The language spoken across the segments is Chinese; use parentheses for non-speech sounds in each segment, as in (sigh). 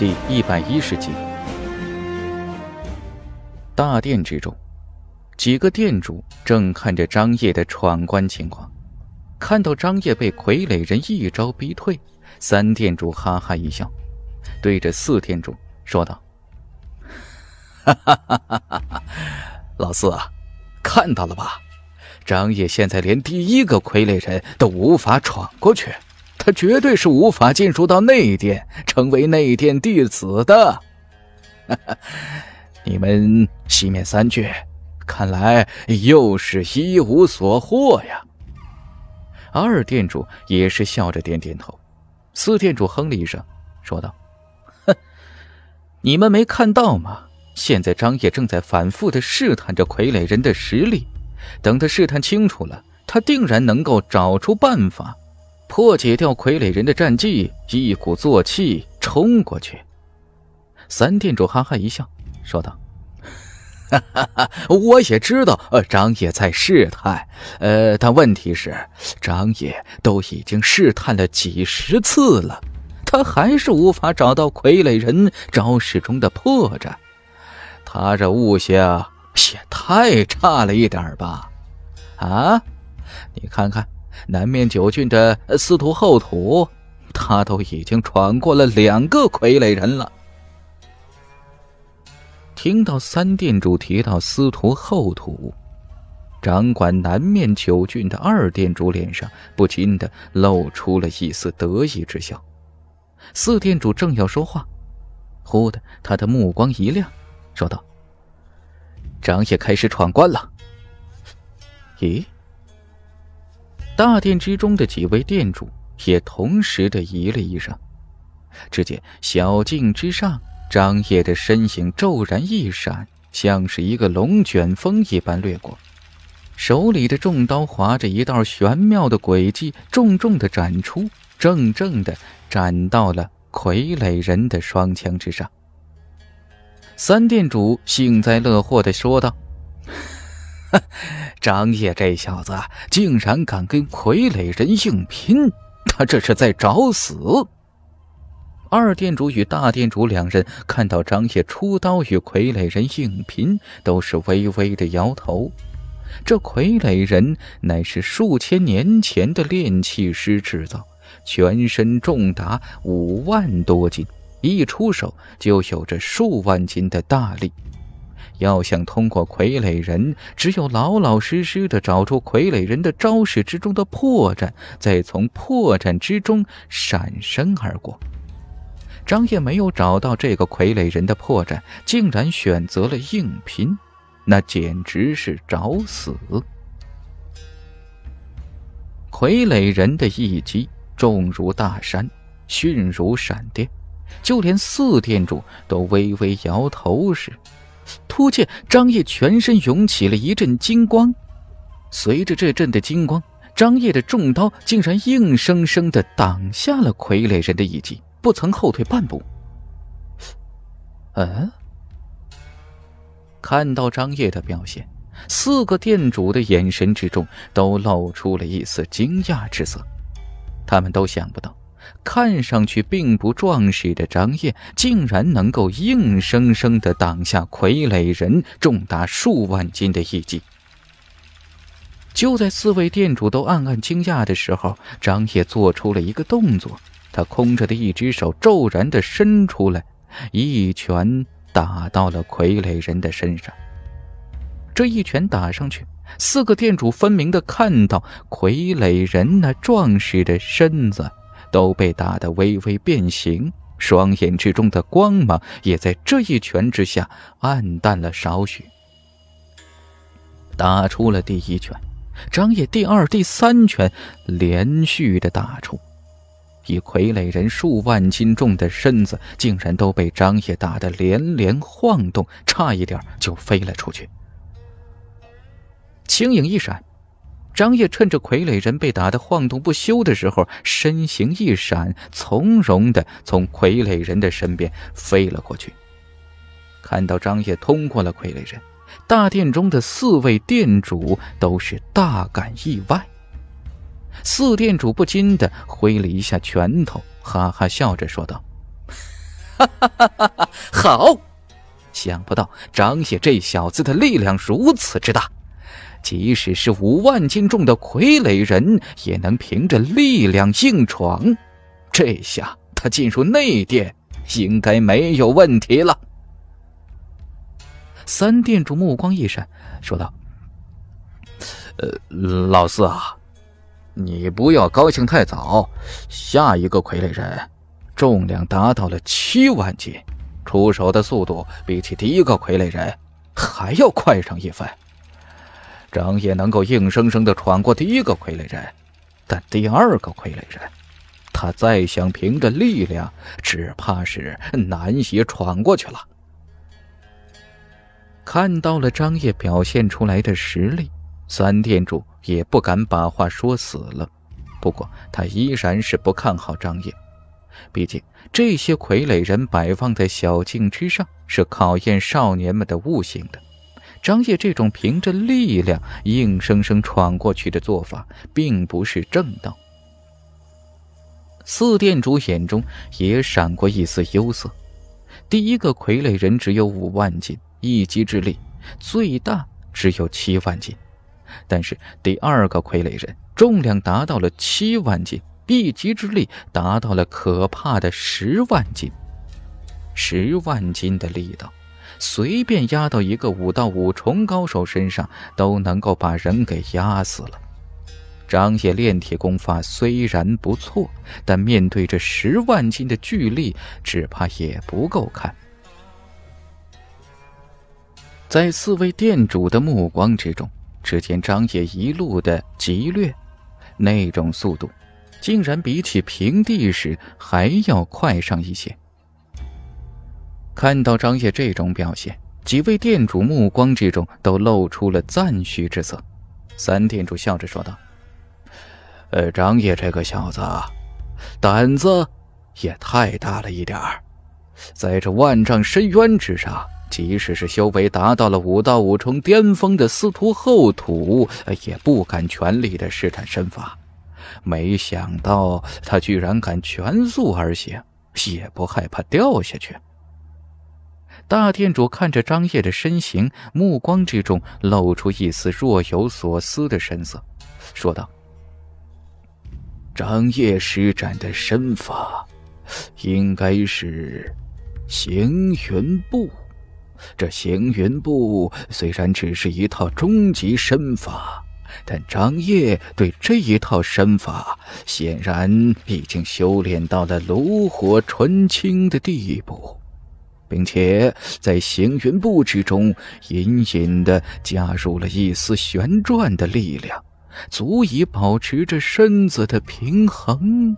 第一百一十集，大殿之中，几个殿主正看着张掖的闯关情况。看到张掖被傀儡人一招逼退，三殿主哈哈一笑，对着四殿主说道：“哈哈哈哈哈，哈，老四啊，看到了吧？张掖现在连第一个傀儡人都无法闯过去。”他绝对是无法进入到内殿，成为内殿弟子的。(laughs) 你们西面三绝，看来又是一无所获呀。二殿主也是笑着点点头。四殿主哼了一声，说道：“哼，你们没看到吗？现在张掖正在反复的试探着傀儡人的实力，等他试探清楚了，他定然能够找出办法。”破解掉傀儡人的战技，一鼓作气冲过去。三店主哈哈一笑，说道：“哈哈哈，我也知道，呃，张野在试探，呃，但问题是，张野都已经试探了几十次了，他还是无法找到傀儡人招式中的破绽，他这悟性也太差了一点吧？啊，你看看。”南面九郡的司徒厚土，他都已经闯过了两个傀儡人了。听到三殿主提到司徒厚土，掌管南面九郡的二殿主脸上不禁的露出了一丝得意之笑。四殿主正要说话，忽的他的目光一亮，说道：“长也开始闯关了。”咦？大殿之中的几位店主也同时的咦了一声，只见小径之上，张掖的身形骤然一闪，像是一个龙卷风一般掠过，手里的重刀划着一道玄妙的轨迹，重重的斩出，正正的斩到了傀儡人的双枪之上。三店主幸灾乐祸的说道。(laughs) 张烨这小子竟然敢跟傀儡人硬拼，他这是在找死！二店主与大店主两人看到张烨出刀与傀儡人硬拼，都是微微的摇头。这傀儡人乃是数千年前的炼器师制造，全身重达五万多斤，一出手就有着数万斤的大力。要想通过傀儡人，只有老老实实的找出傀儡人的招式之中的破绽，再从破绽之中闪身而过。张燕没有找到这个傀儡人的破绽，竟然选择了硬拼，那简直是找死。傀儡人的一击重如大山，迅如闪电，就连四殿主都微微摇头时。突见张烨全身涌起了一阵金光，随着这阵的金光，张烨的重刀竟然硬生生的挡下了傀儡人的一击，不曾后退半步。嗯，看到张烨的表现，四个店主的眼神之中都露出了一丝惊讶之色，他们都想不到。看上去并不壮实的张燕，竟然能够硬生生地挡下傀儡人重达数万斤的一击。就在四位店主都暗暗惊讶的时候，张燕做出了一个动作，他空着的一只手骤然地伸出来，一拳打到了傀儡人的身上。这一拳打上去，四个店主分明的看到傀儡人那壮实的身子。都被打得微微变形，双眼之中的光芒也在这一拳之下暗淡了少许。打出了第一拳，张掖第二、第三拳连续的打出，以傀儡人数万斤重的身子，竟然都被张掖打得连连晃动，差一点就飞了出去。轻影一闪。张烨趁着傀儡人被打得晃动不休的时候，身形一闪，从容的从傀儡人的身边飞了过去。看到张烨通过了傀儡人，大殿中的四位殿主都是大感意外，四店主不禁的挥了一下拳头，哈哈笑着说道：“ (laughs) 哈哈哈哈哈，好，想不到张烨这小子的力量如此之大。”即使是五万斤重的傀儡人，也能凭着力量硬闯。这下他进入内殿应该没有问题了。三殿主目光一闪，说道：“呃，老四啊，你不要高兴太早。下一个傀儡人重量达到了七万斤，出手的速度比起第一个傀儡人还要快上一分。”张烨能够硬生生的闯过第一个傀儡人，但第二个傀儡人，他再想凭着力量，只怕是难以闯过去了。看到了张烨表现出来的实力，三店主也不敢把话说死了。不过他依然是不看好张烨，毕竟这些傀儡人摆放在小径之上，是考验少年们的悟性的。张烨这种凭着力量硬生生闯过去的做法，并不是正道。四店主眼中也闪过一丝忧色。第一个傀儡人只有五万斤一击之力，最大只有七万斤；但是第二个傀儡人重量达到了七万斤，一击之力达到了可怕的十万斤。十万斤的力道。随便压到一个五到五重高手身上，都能够把人给压死了。张野炼体功法虽然不错，但面对这十万斤的巨力，只怕也不够看。在四位店主的目光之中，只见张野一路的急掠，那种速度，竟然比起平地时还要快上一些。看到张烨这种表现，几位店主目光之中都露出了赞许之色。三店主笑着说道：“呃，张烨这个小子，胆子也太大了一点儿。在这万丈深渊之上，即使是修为达到了五道五重巅峰的司徒后土，也不敢全力的施展身法。没想到他居然敢全速而行，也不害怕掉下去。”大店主看着张烨的身形，目光之中露出一丝若有所思的神色，说道：“张烨施展的身法，应该是行云步。这行云步虽然只是一套终极身法，但张烨对这一套身法显然已经修炼到了炉火纯青的地步。”并且在行云布置中，隐隐的加入了一丝旋转的力量，足以保持着身子的平衡。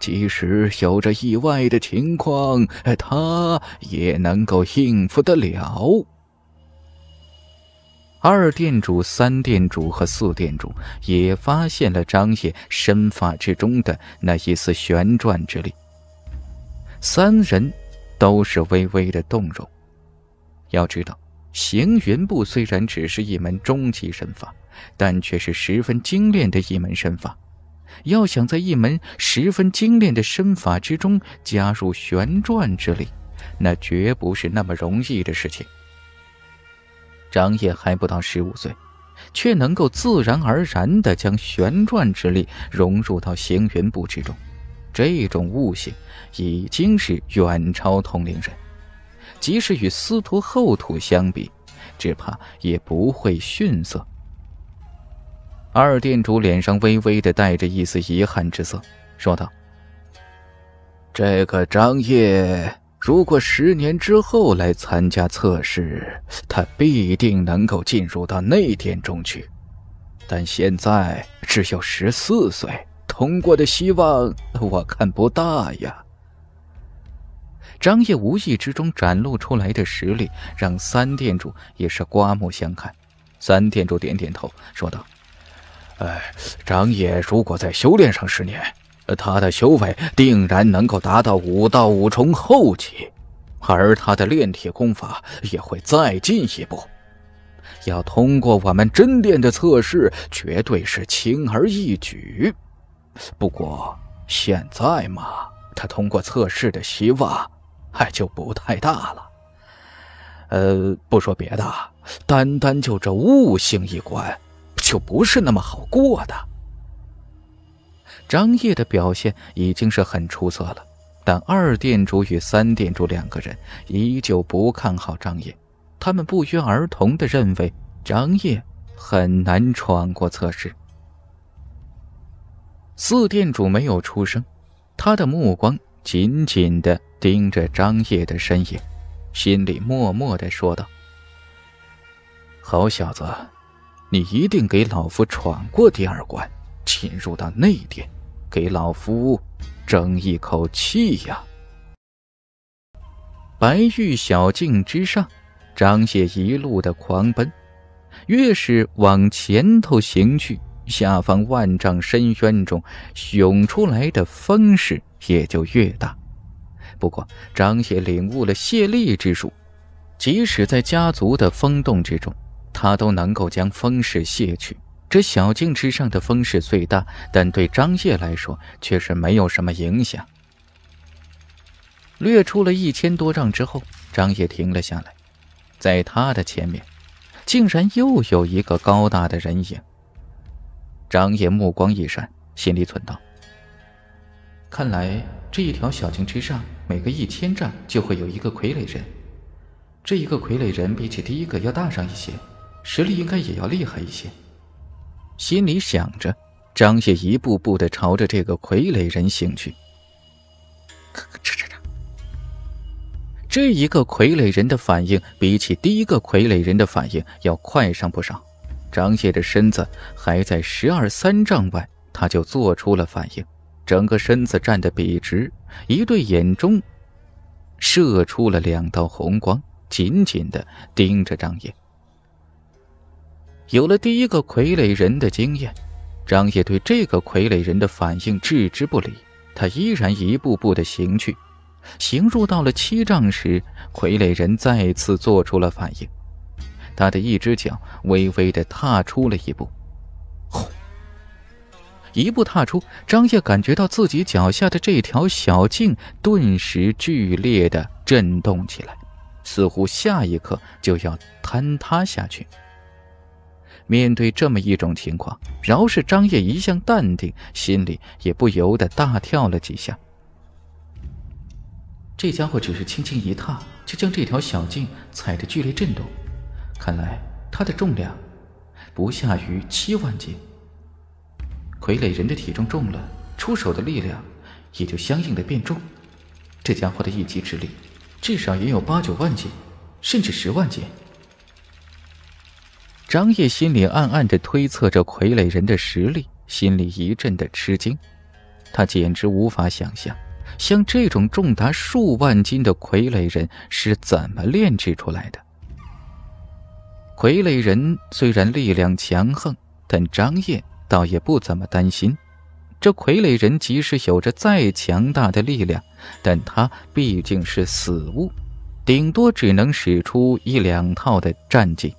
即使有着意外的情况，他也能够应付得了。二店主、三店主和四店主也发现了张野身法之中的那一丝旋转之力，三人。都是微微的动容。要知道，行云步虽然只是一门中级身法，但却是十分精炼的一门身法。要想在一门十分精炼的身法之中加入旋转之力，那绝不是那么容易的事情。张烨还不到十五岁，却能够自然而然地将旋转之力融入到行云步之中。这种悟性已经是远超同龄人，即使与司徒后土相比，只怕也不会逊色。二店主脸上微微的带着一丝遗憾之色，说道：“这个张烨，如果十年之后来参加测试，他必定能够进入到内殿中去，但现在只有十四岁。”通过的希望我看不大呀。张烨无意之中展露出来的实力，让三店主也是刮目相看。三店主点点头，说道：“哎，张烨如果再修炼上十年，他的修为定然能够达到五到五重后期，而他的炼体功法也会再进一步。要通过我们真殿的测试，绝对是轻而易举。”不过现在嘛，他通过测试的希望还就不太大了。呃，不说别的，单单就这悟性一关，就不是那么好过的。张烨的表现已经是很出色了，但二店主与三店主两个人依旧不看好张烨，他们不约而同的认为张烨很难闯过测试。四店主没有出声，他的目光紧紧的盯着张烨的身影，心里默默的说道：“好小子，你一定给老夫闯过第二关，进入到内殿，给老夫争一口气呀！”白玉小径之上，张烨一路的狂奔，越是往前头行去。下方万丈深渊中涌出来的风势也就越大。不过张烨领悟了泄力之术，即使在家族的风洞之中，他都能够将风势泄去。这小径之上的风势最大，但对张烨来说却是没有什么影响。掠出了一千多丈之后，张烨停了下来，在他的前面，竟然又有一个高大的人影。张爷目光一闪，心里存道：“看来这一条小径之上，每隔一千丈就会有一个傀儡人。这一个傀儡人比起第一个要大上一些，实力应该也要厉害一些。”心里想着，张也一步步的朝着这个傀儡人行去。这一个傀儡人的反应比起第一个傀儡人的反应要快上不少。张烨的身子还在十二三丈外，他就做出了反应，整个身子站得笔直，一对眼中射出了两道红光，紧紧地盯着张烨。有了第一个傀儡人的经验，张烨对这个傀儡人的反应置之不理，他依然一步步地行去，行入到了七丈时，傀儡人再次做出了反应。他的一只脚微微的踏出了一步，轰！一步踏出，张烨感觉到自己脚下的这条小径顿时剧烈的震动起来，似乎下一刻就要坍塌下去。面对这么一种情况，饶是张烨一向淡定，心里也不由得大跳了几下。这家伙只是轻轻一踏，就将这条小径踩得剧烈震动。看来，他的重量不下于七万斤。傀儡人的体重重了，出手的力量也就相应的变重。这家伙的一击之力，至少也有八九万斤，甚至十万斤。张烨心里暗暗的推测着傀儡人的实力，心里一阵的吃惊。他简直无法想象，像这种重达数万斤的傀儡人是怎么炼制出来的。傀儡人虽然力量强横，但张烨倒也不怎么担心。这傀儡人即使有着再强大的力量，但他毕竟是死物，顶多只能使出一两套的战绩。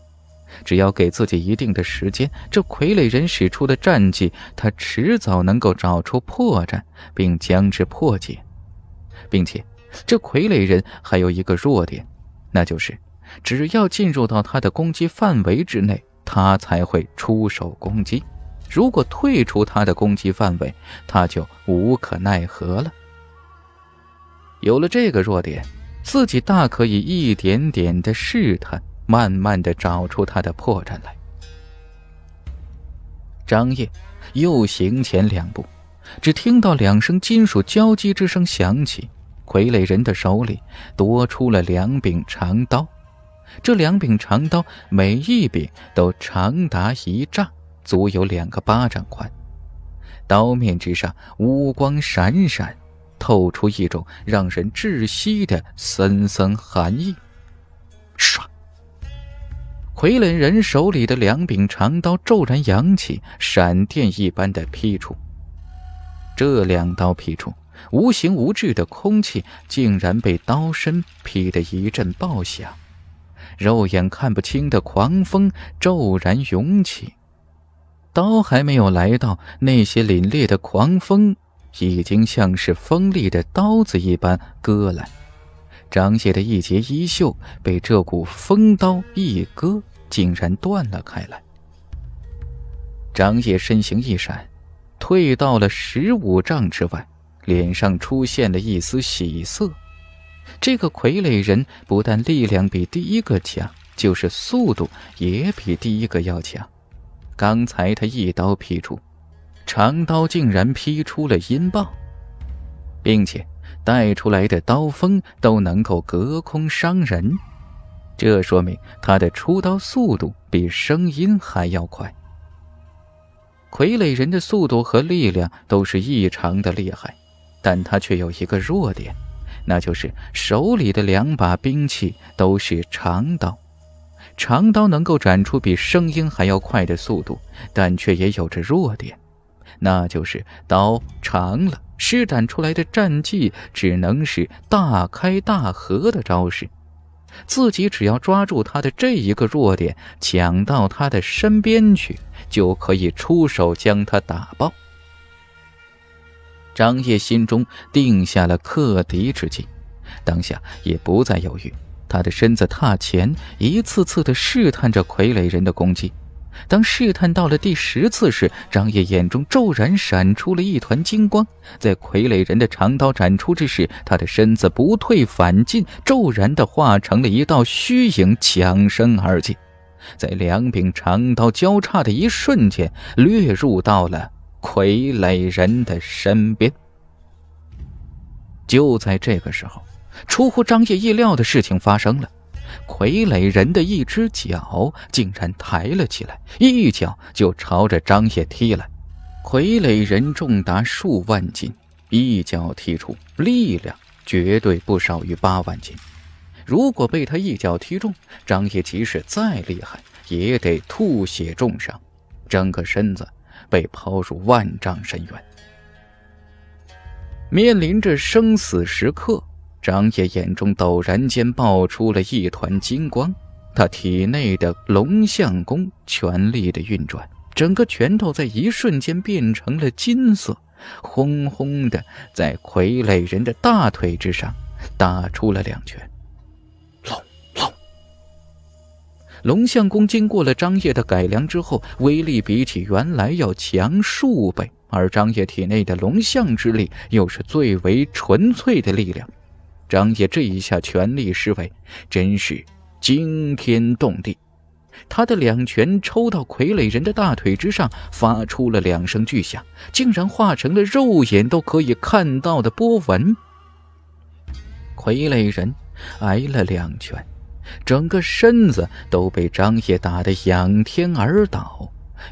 只要给自己一定的时间，这傀儡人使出的战绩，他迟早能够找出破绽，并将之破解。并且，这傀儡人还有一个弱点，那就是。只要进入到他的攻击范围之内，他才会出手攻击；如果退出他的攻击范围，他就无可奈何了。有了这个弱点，自己大可以一点点的试探，慢慢的找出他的破绽来。张烨又行前两步，只听到两声金属交击之声响起，傀儡人的手里夺出了两柄长刀。这两柄长刀，每一柄都长达一丈，足有两个巴掌宽。刀面之上乌光闪闪，透出一种让人窒息的森森寒意。唰！傀儡人手里的两柄长刀骤然扬起，闪电一般的劈出。这两刀劈出，无形无质的空气竟然被刀身劈得一阵爆响。肉眼看不清的狂风骤然涌起，刀还没有来到，那些凛冽的狂风已经像是锋利的刀子一般割来。张野的一截衣袖被这股风刀一割，竟然断了开来。张野身形一闪，退到了十五丈之外，脸上出现了一丝喜色。这个傀儡人不但力量比第一个强，就是速度也比第一个要强。刚才他一刀劈出，长刀竟然劈出了音爆，并且带出来的刀锋都能够隔空伤人。这说明他的出刀速度比声音还要快。傀儡人的速度和力量都是异常的厉害，但他却有一个弱点。那就是手里的两把兵器都是长刀，长刀能够斩出比声音还要快的速度，但却也有着弱点，那就是刀长了，施展出来的战技只能是大开大合的招式。自己只要抓住他的这一个弱点，抢到他的身边去，就可以出手将他打爆。张烨心中定下了克敌之计，当下也不再犹豫，他的身子踏前，一次次的试探着傀儡人的攻击。当试探到了第十次时，张烨眼中骤然闪出了一团金光，在傀儡人的长刀斩出之时，他的身子不退反进，骤然的化成了一道虚影，抢身而进，在两柄长刀交叉的一瞬间，掠入到了。傀儡人的身边。就在这个时候，出乎张掖意料的事情发生了：傀儡人的一只脚竟然抬了起来，一脚就朝着张掖踢来。傀儡人重达数万斤，一脚踢出，力量绝对不少于八万斤。如果被他一脚踢中，张掖即使再厉害，也得吐血重伤，整个身子。被抛入万丈深渊，面临着生死时刻，张烨眼中陡然间爆出了一团金光，他体内的龙象功全力的运转，整个拳头在一瞬间变成了金色，轰轰的在傀儡人的大腿之上打出了两拳。龙象公经过了张掖的改良之后，威力比起原来要强数倍。而张掖体内的龙象之力又是最为纯粹的力量。张掖这一下全力施为，真是惊天动地。他的两拳抽到傀儡人的大腿之上，发出了两声巨响，竟然化成了肉眼都可以看到的波纹。傀儡人挨了两拳。整个身子都被张烨打得仰天而倒，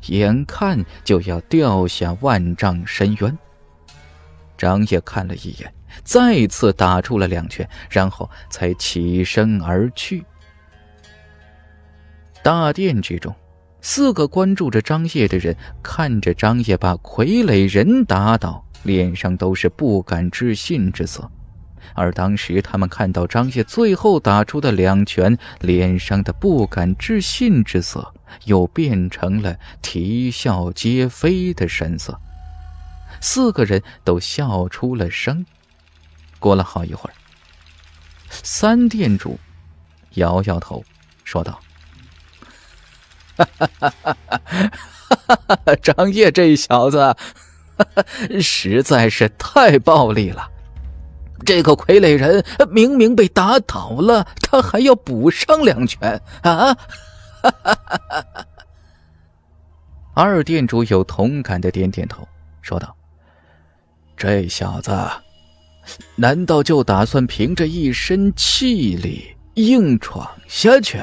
眼看就要掉下万丈深渊。张烨看了一眼，再次打出了两拳，然后才起身而去。大殿之中，四个关注着张烨的人看着张烨把傀儡人打倒，脸上都是不敢置信之色。而当时，他们看到张烨最后打出的两拳，脸上的不敢置信之色又变成了啼笑皆非的神色，四个人都笑出了声。过了好一会儿，三店主摇摇头，说道：“哈哈哈哈哈，张烨这小子 (laughs) 实在是太暴力了。”这个傀儡人明明被打倒了，他还要补上两拳啊！(laughs) 二店主有同感的点点头，说道：“这小子，难道就打算凭着一身气力硬闯下去？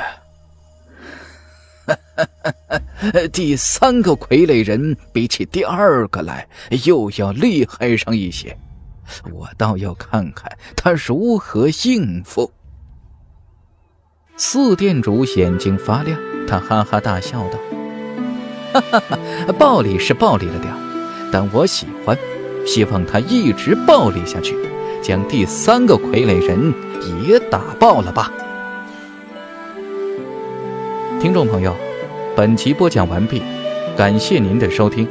(laughs) 第三个傀儡人比起第二个来，又要厉害上一些。”我倒要看看他如何应付。四店主眼睛发亮，他哈哈大笑道：“哈哈哈，暴力是暴力了点但我喜欢，希望他一直暴力下去，将第三个傀儡人也打爆了吧。”听众朋友，本集播讲完毕，感谢您的收听。